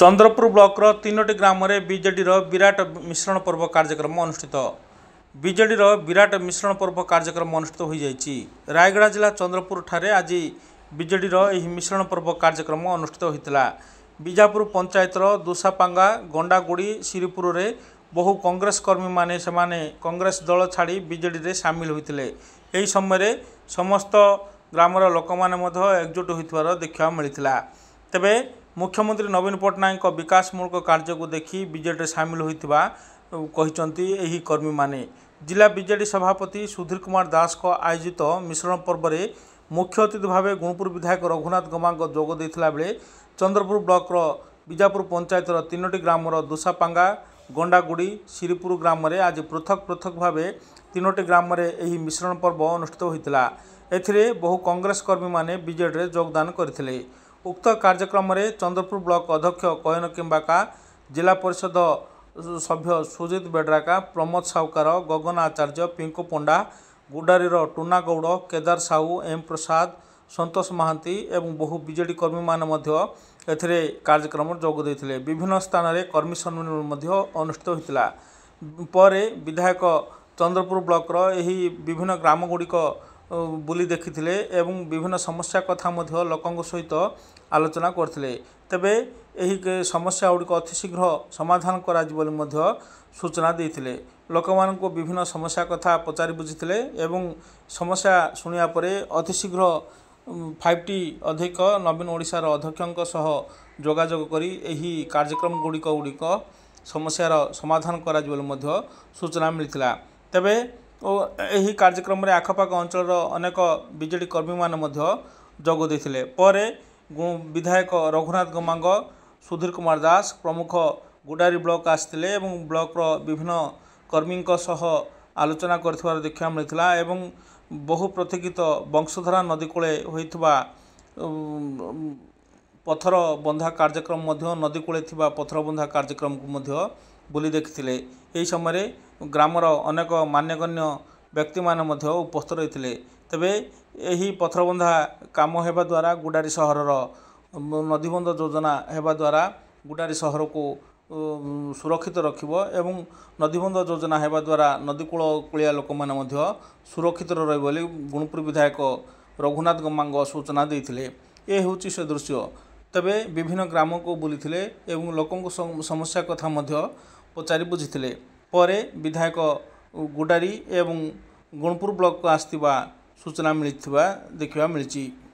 ଚନ୍ଦ୍ରପୁର ବ୍ଲକର ତିନୋଟି ଗ୍ରାମରେ ବିଜେଡ଼ିର ବିରାଟ ମିଶ୍ରଣ ପର୍ବ କାର୍ଯ୍ୟକ୍ରମ ଅନୁଷ୍ଠିତ ବିଜେଡ଼ିର ବିରାଟ ମିଶ୍ରଣ ପର୍ବ କାର୍ଯ୍ୟକ୍ରମ ଅନୁଷ୍ଠିତ ହୋଇଯାଇଛି ରାୟଗଡ଼ା ଜିଲ୍ଲା ଚନ୍ଦ୍ରପୁରଠାରେ ଆଜି ବିଜେଡ଼ିର ଏହି ମିଶ୍ରଣ ପର୍ବ କାର୍ଯ୍ୟକ୍ରମ ଅନୁଷ୍ଠିତ ହୋଇଥିଲା ବିଜାପୁର ପଞ୍ଚାୟତର ଦୋସାପାଙ୍ଗା ଗଣ୍ଡାଗୁଡ଼ି ଶିରପୁରରେ ବହୁ କଂଗ୍ରେସ କର୍ମୀମାନେ ସେମାନେ କଂଗ୍ରେସ ଦଳ ଛାଡ଼ି ବିଜେଡ଼ିରେ ସାମିଲ ହୋଇଥିଲେ ଏହି ସମୟରେ ସମସ୍ତ ଗ୍ରାମର ଲୋକମାନେ ମଧ୍ୟ ଏକଜୁଟ ହୋଇଥିବାର ଦେଖିବାକୁ ମିଳିଥିଲା ତେବେ ମୁଖ୍ୟମନ୍ତ୍ରୀ ନବୀନ ପଟ୍ଟନାୟକଙ୍କ ବିକାଶମୂଳକ କାର୍ଯ୍ୟକୁ ଦେଖି ବିଜେଡ଼ିରେ ସାମିଲ ହୋଇଥିବା କହିଛନ୍ତି ଏହି କର୍ମୀମାନେ ଜିଲ୍ଲା ବିଜେଡ଼ି ସଭାପତି ସୁଧୀର କୁମାର ଦାସଙ୍କ ଆୟୋଜିତ ମିଶ୍ରଣ ପର୍ବରେ ମୁଖ୍ୟ ଅତିଥି ଭାବେ ଗୁଣପୁର ବିଧାୟକ ରଘୁନାଥ ଗମାଙ୍କ ଯୋଗ ଦେଇଥିଲା ବେଳେ ଚନ୍ଦ୍ରପୁର ବ୍ଲକର ବିଜାପୁର ପଞ୍ଚାୟତର ତିନୋଟି ଗ୍ରାମର ଦୋସାପାଙ୍ଗା ଗଣ୍ଡାଗୁଡ଼ି ଶ୍ରୀପୁର ଗ୍ରାମରେ ଆଜି ପୃଥକ ପୃଥକ ଭାବେ ତିନୋଟି ଗ୍ରାମରେ ଏହି ମିଶ୍ରଣ ପର୍ବ ଅନୁଷ୍ଠିତ ହୋଇଥିଲା ଏଥିରେ ବହୁ କଂଗ୍ରେସ କର୍ମୀମାନେ ବିଜେଡ଼ିରେ ଯୋଗଦାନ କରିଥିଲେ ଉକ୍ତ କାର୍ଯ୍ୟକ୍ରମରେ ଚନ୍ଦ୍ରପୁର ବ୍ଲକ ଅଧ୍ୟକ୍ଷ କୟନ କିମ୍ବାକା ଜିଲ୍ଲା ପରିଷଦ ସଭ୍ୟ ସୁଜିତ ବେଡ୍ରାକା ପ୍ରମୋଦ ସାହୁକାର ଗଗନ ଆଚାର୍ଯ୍ୟ ପିଙ୍କୁ ପଣ୍ଡା ଗୁଡ଼ାରୀର ଟୁନା ଗୌଡ଼ କେଦାର ସାହୁ ଏମ୍ ପ୍ରସାଦ ସନ୍ତୋଷ ମହାନ୍ତି ଏବଂ ବହୁ ବିଜେଡି କର୍ମୀମାନେ ମଧ୍ୟ ଏଥିରେ କାର୍ଯ୍ୟକ୍ରମରେ ଯୋଗ ଦେଇଥିଲେ ବିଭିନ୍ନ ସ୍ଥାନରେ କର୍ମୀ ସମ୍ମିଳନୀ ମଧ୍ୟ ଅନୁଷ୍ଠିତ ହୋଇଥିଲା ପରେ ବିଧାୟକ ଚନ୍ଦ୍ରପୁର ବ୍ଲକର ଏହି ବିଭିନ୍ନ ଗ୍ରାମଗୁଡ଼ିକ ବୁଲି ଦେଖିଥିଲେ ଏବଂ ବିଭିନ୍ନ ସମସ୍ୟା କଥା ମଧ୍ୟ ଲୋକଙ୍କ ସହିତ ଆଲୋଚନା କରିଥିଲେ ତେବେ ଏହି ସମସ୍ୟା ଗୁଡ଼ିକ ଅତି ଶୀଘ୍ର ସମାଧାନ କରାଯିବ ବୋଲି ମଧ୍ୟ ସୂଚନା ଦେଇଥିଲେ ଲୋକମାନଙ୍କୁ ବିଭିନ୍ନ ସମସ୍ୟା କଥା ପଚାରି ବୁଝିଥିଲେ ଏବଂ ସମସ୍ୟା ଶୁଣିବା ପରେ ଅତି ଶୀଘ୍ର ଫାଇଭ୍ ଟି ଅଧ୍ୟକ୍ଷ ନବୀନ ଓଡ଼ିଶାର ଅଧ୍ୟକ୍ଷଙ୍କ ସହ ଯୋଗାଯୋଗ କରି ଏହି କାର୍ଯ୍ୟକ୍ରମ ଗୁଡ଼ିକ ଗୁଡ଼ିକ ସମସ୍ୟାର ସମାଧାନ କରାଯିବ ବୋଲି ମଧ୍ୟ ସୂଚନା ମିଳିଥିଲା ତେବେ ଓ ଏହି କାର୍ଯ୍ୟକ୍ରମରେ ଆଖପାଖ ଅଞ୍ଚଳର ଅନେକ ବିଜେଡ଼ି କର୍ମୀମାନେ ମଧ୍ୟ ଯୋଗ ଦେଇଥିଲେ ପରେ ବିଧାୟକ ରଘୁନାଥ ଗମାଙ୍ଗ ସୁଧୀର କୁମାର ଦାସ ପ୍ରମୁଖ ଗୁଡ଼ାରୀ ବ୍ଲକ ଆସିଥିଲେ ଏବଂ ବ୍ଲକର ବିଭିନ୍ନ କର୍ମୀଙ୍କ ସହ ଆଲୋଚନା କରିଥିବାର ଦେଖିବାକୁ ମିଳିଥିଲା ଏବଂ ବହୁ ପ୍ରତୀକ୍ଷିତ ବଂଶଧାରା ନଦୀକୂଳେ ହୋଇଥିବା ପଥର ବନ୍ଧା କାର୍ଯ୍ୟକ୍ରମ ମଧ୍ୟ ନଦୀକୂଳେ ଥିବା ପଥର ବନ୍ଧା କାର୍ଯ୍ୟକ୍ରମକୁ ମଧ୍ୟ ବୁଲି ଦେଖିଥିଲେ ଏହି ସମୟରେ ଗ୍ରାମର ଅନେକ ମାନ୍ୟଗଣ୍ୟ ବ୍ୟକ୍ତିମାନେ ମଧ୍ୟ ଉପସ୍ଥିତ ରହିଥିଲେ ତେବେ ଏହି ପଥରବନ୍ଧା କାମ ହେବା ଦ୍ୱାରା ଗୁଡ଼ାରୀ ସହରର ନଦୀବନ୍ଧ ଯୋଜନା ହେବା ଦ୍ୱାରା ଗୁଡ଼ାରୀ ସହରକୁ ସୁରକ୍ଷିତ ରଖିବ ଏବଂ ନଦୀବନ୍ଧ ଯୋଜନା ହେବା ଦ୍ୱାରା ନଦୀକୂଳ କୂଳିଆ ଲୋକମାନେ ମଧ୍ୟ ସୁରକ୍ଷିତ ରହିବ ବୋଲି ଗୁଣପୁର ବିଧାୟକ ରଘୁନାଥ ଗମାଙ୍ଗ ସୂଚନା ଦେଇଥିଲେ ଏ ହେଉଛି ସେ ଦୃଶ୍ୟ ତେବେ ବିଭିନ୍ନ ଗ୍ରାମକୁ ବୁଲିଥିଲେ ଏବଂ ଲୋକଙ୍କ ସମସ୍ୟା କଥା ମଧ୍ୟ ପଚାରି ବୁଝିଥିଲେ ପରେ ବିଧାୟକ ଗୁଡ଼ାରୀ ଏବଂ ଗୁଣପୁର ବ୍ଲକକୁ ଆସିଥିବା ସୂଚନା ମିଳିଥିବା ଦେଖିବା ମିଳିଛି